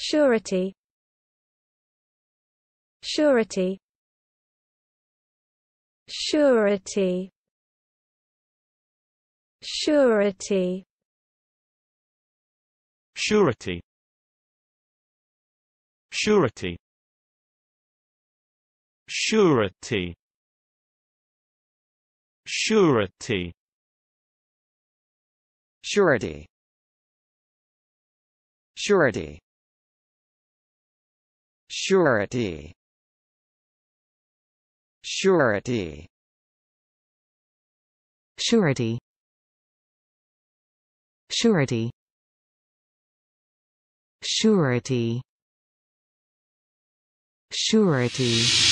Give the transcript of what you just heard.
surety surety surety surety surety surety surety surety surety surety Surety Surety Surety Surety Surety Surety